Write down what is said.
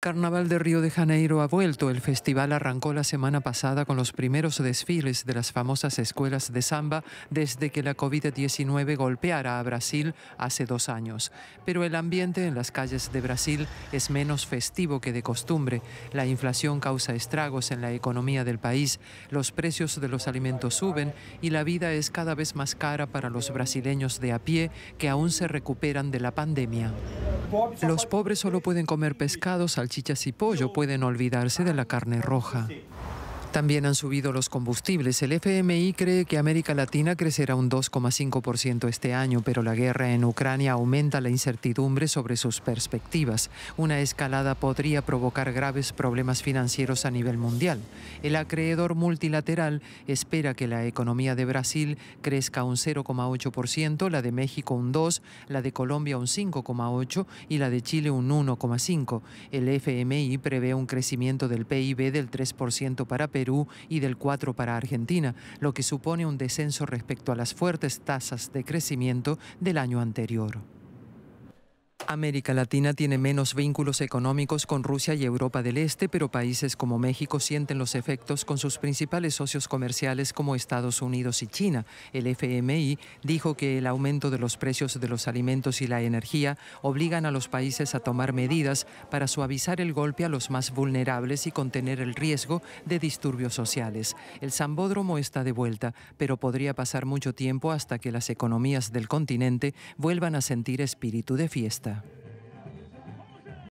Carnaval de Río de Janeiro ha vuelto. El festival arrancó la semana pasada con los primeros desfiles de las famosas escuelas de samba desde que la COVID-19 golpeara a Brasil hace dos años. Pero el ambiente en las calles de Brasil es menos festivo que de costumbre. La inflación causa estragos en la economía del país, los precios de los alimentos suben y la vida es cada vez más cara para los brasileños de a pie que aún se recuperan de la pandemia. Los pobres solo pueden comer pescado, salchichas y pollo, pueden olvidarse de la carne roja. También han subido los combustibles. El FMI cree que América Latina crecerá un 2,5% este año, pero la guerra en Ucrania aumenta la incertidumbre sobre sus perspectivas. Una escalada podría provocar graves problemas financieros a nivel mundial. El acreedor multilateral espera que la economía de Brasil crezca un 0,8%, la de México un 2%, la de Colombia un 5,8% y la de Chile un 1,5%. El FMI prevé un crecimiento del PIB del 3% para Perú Perú y del 4 para Argentina, lo que supone un descenso respecto a las fuertes tasas de crecimiento del año anterior. América Latina tiene menos vínculos económicos con Rusia y Europa del Este, pero países como México sienten los efectos con sus principales socios comerciales como Estados Unidos y China. El FMI dijo que el aumento de los precios de los alimentos y la energía obligan a los países a tomar medidas para suavizar el golpe a los más vulnerables y contener el riesgo de disturbios sociales. El Sambódromo está de vuelta, pero podría pasar mucho tiempo hasta que las economías del continente vuelvan a sentir espíritu de fiesta.